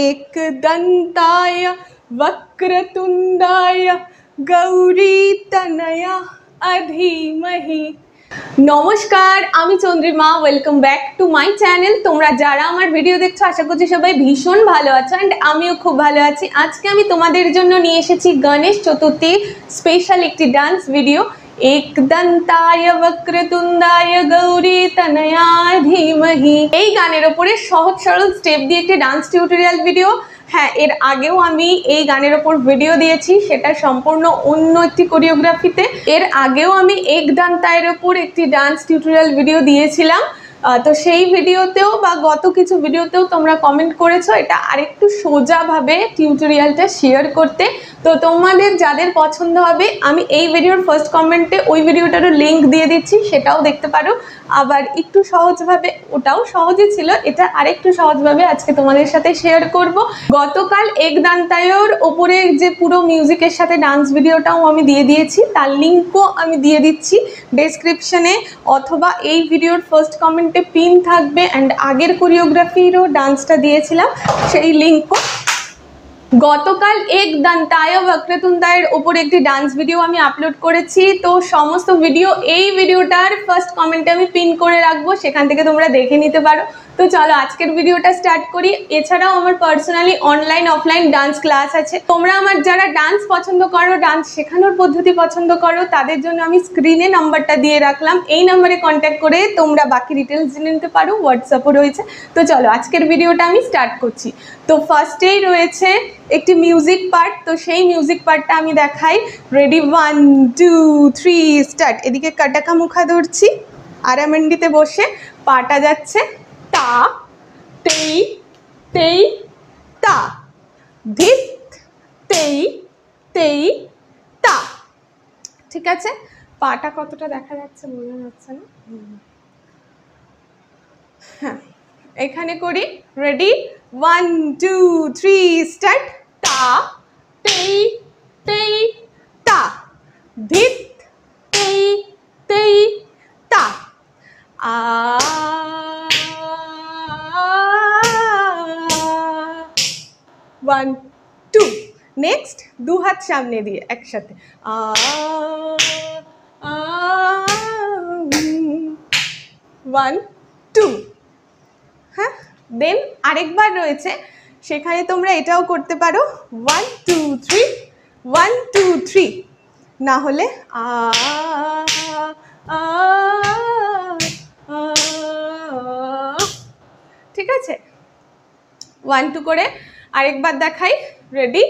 एकदन्ताय वक्रतुण्डाय গৌরীতনয়া অধীমহি নমস্কার আমি Chandrima welcome back to my channel তোমরা যারা আমার ভিডিও দেখছো আশা করছি সবাই ভীষণ ভালো আছো অ্যান্ড আমিও খুব ভালো আছি আজকে আমি তোমাদের জন্য নিয়ে এসেছি গণেশ চতুর্থী স্পেশাল একটি ডান্স ভিডিও একদন্তায় বক্রতুন্দায় গৌরী তনয়ায় ধীমহি এই গানের ওপরে সহজ সরল স্টেপ দিয়ে একটি ডান্স টিউটোরিয়াল ভিডিও হ্যাঁ এর আগেও আমি এই গানের ওপর ভিডিও দিয়েছি সেটা সম্পূর্ণ অন্য একটি কোরিওগ্রাফিতে এর আগেও আমি একদান্তায়ের ওপর একটি ডান্স টিউটোরিয়াল ভিডিও দিয়েছিলাম তো সেই ভিডিওতেও বা গত কিছু ভিডিওতেও তোমরা কমেন্ট করেছো এটা আরেকটু সোজাভাবে টিউটোরিয়ালটা শেয়ার করতে তো তোমাদের যাদের পছন্দ হবে আমি এই ভিডিওর ফার্স্ট কমেন্টে ওই ভিডিওটারও লিঙ্ক দিয়ে দিচ্ছি সেটাও দেখতে পারো আবার একটু সহজভাবে ওটাও সহজে ছিল এটা আরেকটু সহজভাবে আজকে তোমাদের সাথে শেয়ার করব গতকাল একদান্তায়র ওপরে যে পুরো মিউজিকের সাথে ডান্স ভিডিওটাও আমি দিয়ে দিয়েছি তার লিঙ্কও আমি দিয়ে দিচ্ছি ডেসক্রিপশনে অথবা এই ভিডিওর ফার্স্ট কমেন্টে পিন থাকবে অ্যান্ড আগের কোরিওগ্রাফিরও ডান্সটা দিয়েছিলাম সেই লিঙ্কও গতকাল এক দান্তায় বক্রতুন্দায়ের ওপর একটি ডান্স ভিডিও আমি আপলোড করেছি তো সমস্ত ভিডিও এই ভিডিওটার ফার্স্ট কমেন্টে আমি পিন করে রাখবো সেখান থেকে তোমরা দেখে নিতে পারো তো চলো আজকের ভিডিওটা স্টার্ট করি এছাড়াও আমার personally online offline dance class আছে তোমরা আমার যারা ডান্স পছন্দ করো ডান্স শেখানোর পদ্ধতি পছন্দ করো তাদের জন্য আমি স্ক্রিনে নাম্বারটা দিয়ে রাখলাম এই নাম্বারে কন্ট্যাক্ট করে তোমরা বাকি ডিটেলস জেনে নিতে পারো হোয়াটসঅ্যাপও রয়েছে তো চলো আজকের ভিডিওটা আমি স্টার্ট করছি তো ফার্স্টেই রয়েছে একটি মিউজিক পার্ট তো সেই মিউজিক পার্টটা আমি দেখাই ready one two three start এদিকে কাটাকা মুখা ধরছি আরামেন্ডিতে বসে পাটা যাচ্ছে তেই তেই তা ধিত তেই তেই তা ঠিক আছে পাটা কতটা দেখা যাচ্ছে বোঝা যাচ্ছে না হ্যাঁ এখানে করি ready one two three start তা তেই তেই তা ধিত ওয়ান টু নেক্সট দু হাত সামনে দিয়ে একসাথে ওয়ান টু হ্যাঁ দেন আরেকবার রয়েছে সেখানে তোমরা এটাও করতে পারো one two three one two three না হলে ঠিক আছে ওয়ান টু করে और एक बार देखा ready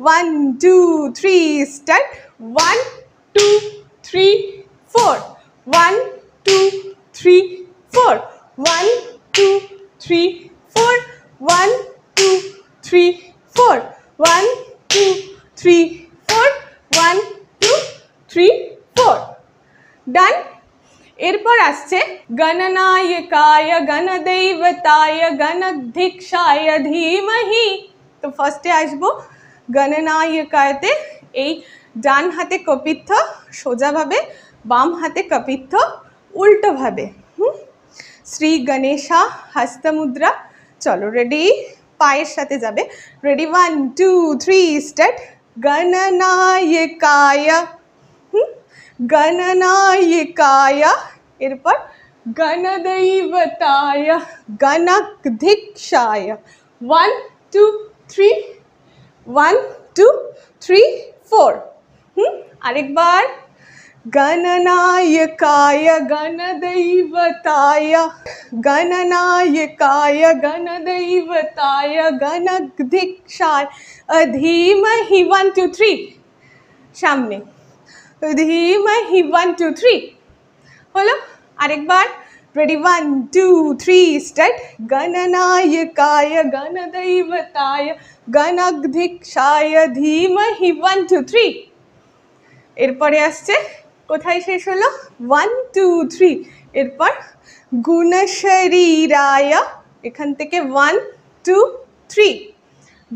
one two three start one two three four one two three four one two three গণনায়কায় গণদৈবতায় গণধীক্ষায় ধীমহি তো ফার্স্টে আসবো গণনায়িকায়তে এই ডান হাতে কপিত্থ সোজাভাবে বাম হাতে কপিত্থ উল্টোভাবে হুম শ্রী গণেশা হস্তমুদ্রা চলো রেডি পায়ের সাথে যাবে ready one two three start গণনায়িকায় গণনায়িকায় এরপর गणक दीक्षा one two three one two three four और एक बार गणनायकाय गणदैवताय गणनायकाय दीक्षाय अधीम धीमहि वन टू थ्री সামনে ধীমহি वन टू थ्री बोलो আরেকবার ready one two three start গণনায়কায় গণদৈবতায় গণধিক্ষায় ধীমহি ওয়ান টু থ্রি এরপরে আসছে কোথায় শেষ হলো ওয়ান টু থ্রি এরপর গুণশরীরায় এখান থেকে ওয়ান টু থ্রি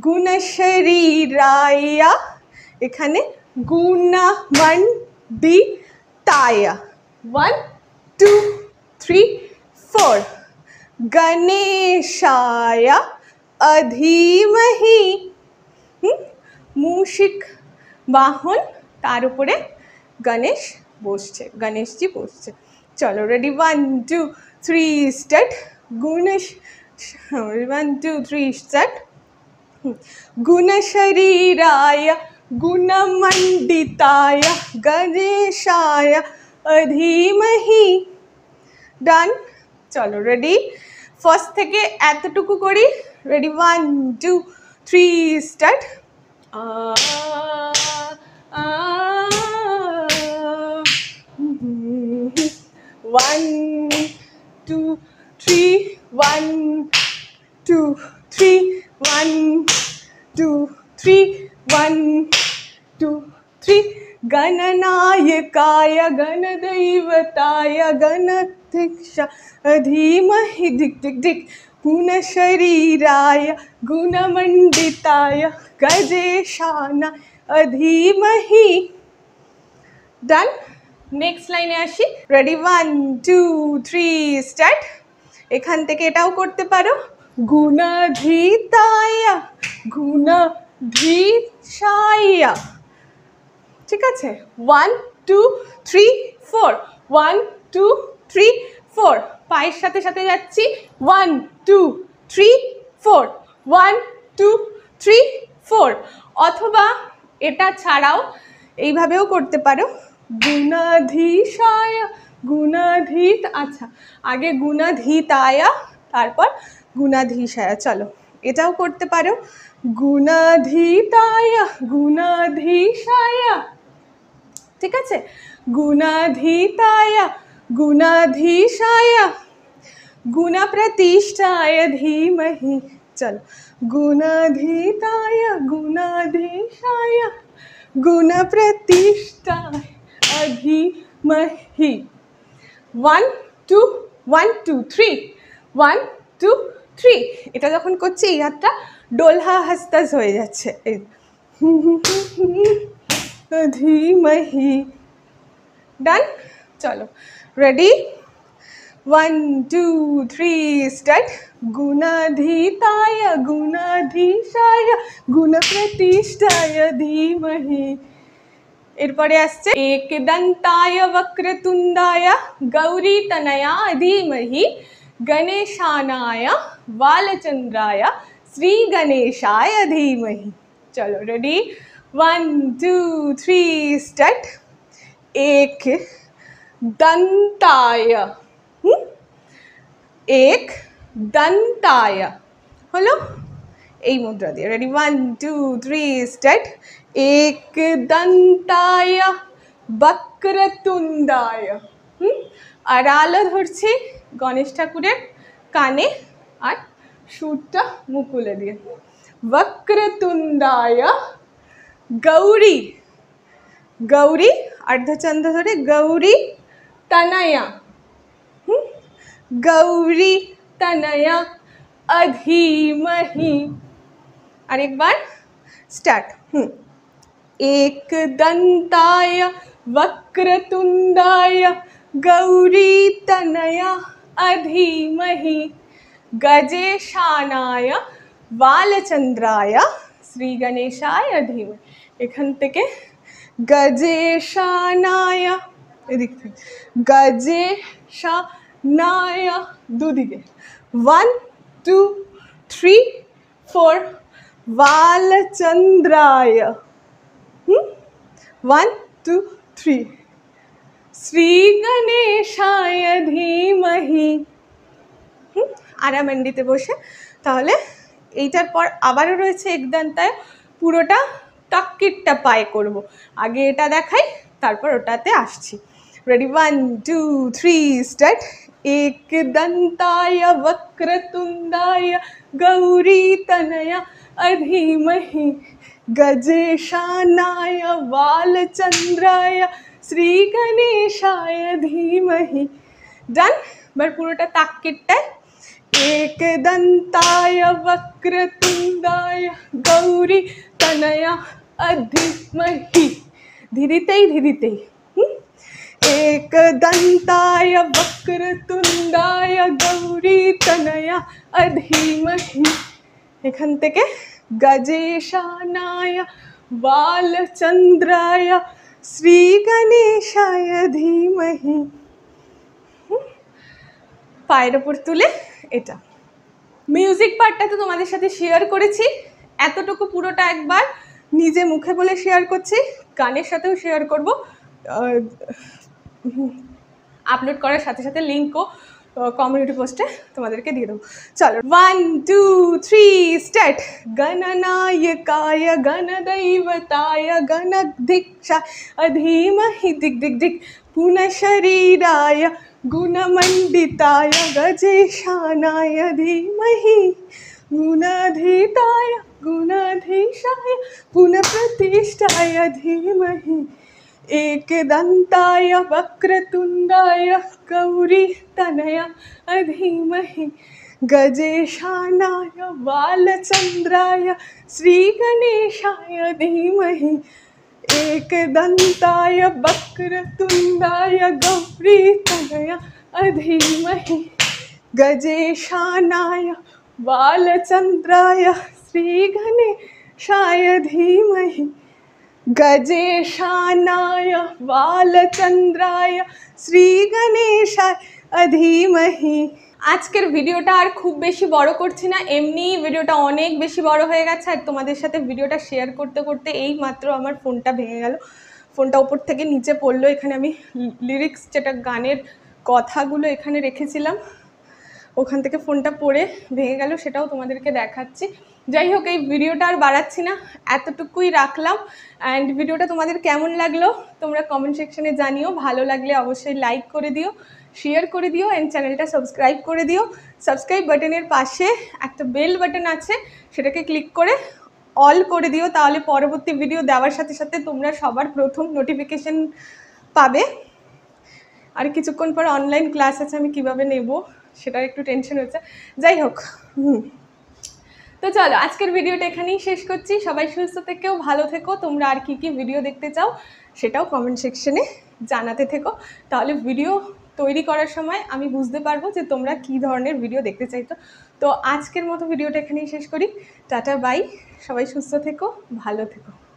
গুণশরীরায়া এখানে গুণমন্ডিতায়া ওয়ান टू थ्री फोर गणेशाया अधीमहि मूषिक बाहन तारे गणेश बस गणेश जी बस चलो ready one two three start गुणेश वन टू थ्री स्टार्ट गुण शरीराय गुणमंडिताय गणेशाय अधीमहि ডান চলো রেডি ফার্স্ট থেকে এতটুকু করি ready one two three start one two three one two three one two three one two three गणनायकाय गणदैवताय गणधिक्षा धीमहि दिक् दिक् दिक् गुणशरीराय गुणमण्डिताय गजेशाना अधीमहि डन नेक्स्ट লাইনে আসি ready one two three start एखान থেকে এটাও করতে পারো गुणधीताय ঠিক আছে one two three four one two three four পায়ের সাথে সাথে যাচ্ছি one two three four one two three four অথবা এটা ছাড়াও এইভাবেও করতে পারো গুণাধীশায় গুণাধীত আচ্ছা আগে গুণাধীতায়া তারপর গুণাধীশায়া চলো এটাও করতে পারো গুণাধীতায়া গুণাধীশায়া ঠিক আছে গুণাধিতায়া গুণাধীশায় গুণা প্রতিষ্ঠায় ধীমহি চলো গুণাধিতায় গুণাধীশায় গুণ প্রতিষ্ঠায় অধীমহি one two one two three one two three এটা যখন করছি এই ডোলহা হাস্তাজ হয়ে যাচ্ছে হুম धीमहि डन चलो ready one two three start गुणाधीताय गुणाधीशाय गुण प्रतिष्ठाय धीमहि एरपर आसदंताय वक्रतुंडाय गौरीतनया धीमहि गणेशानाय बालचंद्राय श्री गणेशाय धीमहि चलो ready One, two, three, start. एक দন্তায় এক দন্তায় হলো এই মুদ্রা দিয়ে ready one two three start এক দন্তায় বক্রতুন্দায় হুম আর আলো ধরছি গণেশ ঠাকুরের কানে আর সুরটা মুকুলে দিয়ে বক্রতুন্দায় गौरी गौरी अर्धचंद गौरी तनया गौरी तनया अधीमही और एक बार स्टार्ट एक दंताय वक्रतुंडाय गौरी तनया अधीमही गजेशानाय बालचंद्राय श्री गणेशाय धीमहि এখান থেকে গজে শানায়া এদিক থেকে গজে শানায়া দুদিকে ওয়ান টু থ্রি ফোর বালচন্দ্রায় হুম ওয়ান টু থ্রি শ্রী গণেশায় ধীমহি আরামান্ডিতে বসে তাহলে এইটার পর আবারও রয়েছে একদান্তায় পুরোটা ตักิตัปาย করবো আগে এটা দেখাই তারপর ওটাতে আসছি রেডি 1 2 3 স্ট্যাট এক দন্তায় বক্রতুন্দায় গৌরী তনয় আবিমহি গজে শানায় ওয়াল চন্দ্রায় শ্রী গণেশায় ধীমহি ডান বর পুরোটা তাকের তাই এক দন্তায় বক্রতুন্দায় গৌরী তনয় धीमहि धीरितै धीरितै एकदन्ताय বক্রতুণ্ডায় গৌরী তনয়া অধীমহি এখান থেকে গজেশানায় বালচন্দ্রায় শ্রী গণেশায় ধীমহি পায়ের ওপর তুলে এটা মিউজিক পার্টটা তো তোমাদের সাথে শেয়ার করেছি এতটুকু পুরোটা একবার নিজে মুখে বলে শেয়ার করছি গানের সাথেও শেয়ার করব আপলোড করার সাথে সাথে লিঙ্কও কমিউনিটি পোস্টে তোমাদেরকে দিয়ে দেবো চলো ওয়ান টু থ্রি স্টার্ট গণনায়কায় দৈবতায় গণ দীক্ষা অধীমহি দিক দিক দিক পুনঃশরীরায় গুণমণ্ডিতায় গজেশানায় ধীমহি গুণাধীতায় गुणाधीशाय पुनप्रतिष्ठाय धीमहि एकदन्ताय वक्रतुण्डाय गौरीतनय अधीमहि गजेशानाय बालचन्द्राय श्रीगणेशाय धीमहि एकदन्ताय वक्रतुण्डाय गौरीतनय अधीमहि गजेशानाय बालचन्द्राय श्रीघने शायद ही मही गजेशानाय बालचंद्राय श्रीगणेशाय অধীমহি আজকের ভিডিওটা আর খুব বেশি বড় করছি না এমনি ভিডিওটা অনেক বেশি বড় হয়ে গেছে আর তোমাদের সাথে ভিডিওটা শেয়ার করতে করতে এই মাত্র আমার ফোনটা ভেঙে গেল ফোনটা উপর থেকে নিচে পড়লো এখানে আমি লিরিক্স যেটা গানের কথাগুলো এখানে রেখেছিলাম ওখান থেকে ফোনটা পড়ে ভেঙে গেল সেটাও তোমাদেরকে দেখাচ্ছি যাই হোক এই ভিডিওটা আর বাড়াচ্ছি না এতটুকুই রাখলাম অ্যান্ড ভিডিওটা তোমাদের কেমন লাগলো তোমরা কমেন্ট সেকশনে জানিও ভালো লাগলে অবশ্যই লাইক করে দিও শেয়ার করে দিও অ্যান্ড চ্যানেলটা সাবস্ক্রাইব করে দিও সাবস্ক্রাইব বাটনের পাশে একটা বেল বাটন আছে সেটাকে ক্লিক করে অল করে দিও তাহলে পরবর্তী ভিডিও দেওয়ার সাথে সাথে তোমরা সবার প্রথম নোটিফিকেশন পাবে আর কিছুক্ষণ পর অনলাইন ক্লাস আছে আমি কিভাবে নেব সেটার একটু টেনশন হচ্ছে যাই হোক তো চলো আজকের ভিডিওটা এখানেই শেষ করছি সবাই সুস্থ থেকেও ভালো থেকো তোমরা আর কি কি ভিডিও দেখতে চাও সেটাও কমেন্ট সেকশনে জানাতে থেকো তাহলে ভিডিও তৈরি করার সময় আমি বুঝতে পারবো যে তোমরা কি ধরনের ভিডিও দেখতে চাইতো তো আজকের মতো ভিডিওটা এখানেই শেষ করি টাটা বাই সবাই সুস্থ থেকো ভালো থেকো